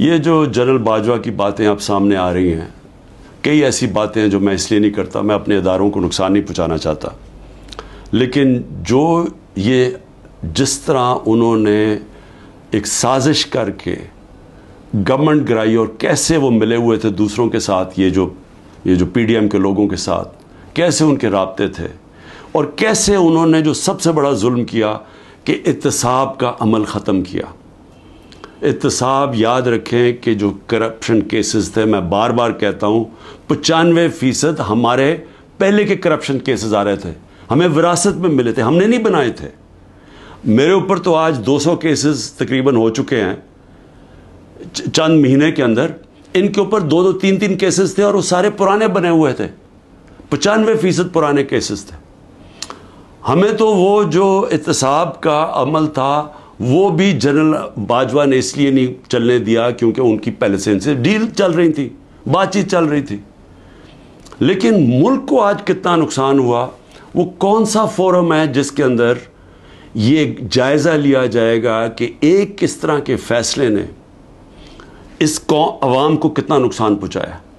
ये जो जनरल बाजवा की बातें आप सामने आ रही हैं कई ऐसी बातें हैं जो मैं इसलिए नहीं करता मैं अपने इदारों को नुकसान नहीं पहुँचाना चाहता लेकिन जो ये जिस तरह उन्होंने एक साजिश करके गवर्नमेंट गिराई और कैसे वो मिले हुए थे दूसरों के साथ ये जो ये जो पीडीएम के लोगों के साथ कैसे उनके रबते थे और कैसे उन्होंने जो सबसे बड़ा जुल्म किया कि इतसाब का अमल ख़त्म किया इतसाब याद रखें कि जो करप्शन केसेस थे मैं बार बार कहता हूँ पचानवे फ़ीसद हमारे पहले के करप्शन केसेस आ रहे थे हमें विरासत में मिले थे हमने नहीं बनाए थे मेरे ऊपर तो आज 200 केसेस तकरीबन हो चुके हैं चंद महीने के अंदर इनके ऊपर दो दो तीन तीन केसेस थे और वो सारे पुराने बने हुए थे पचानवे फ़ीसद पुराने केसेस थे हमें तो वो जो एहतसाब का अमल था वो भी जनरल बाजवा ने इसलिए नहीं चलने दिया क्योंकि उनकी पहले से डील चल रही थी बातचीत चल रही थी लेकिन मुल्क को आज कितना नुकसान हुआ वो कौन सा फोरम है जिसके अंदर ये जायज़ा लिया जाएगा कि एक किस तरह के फैसले ने इस कौ आवाम को कितना नुकसान पहुँचाया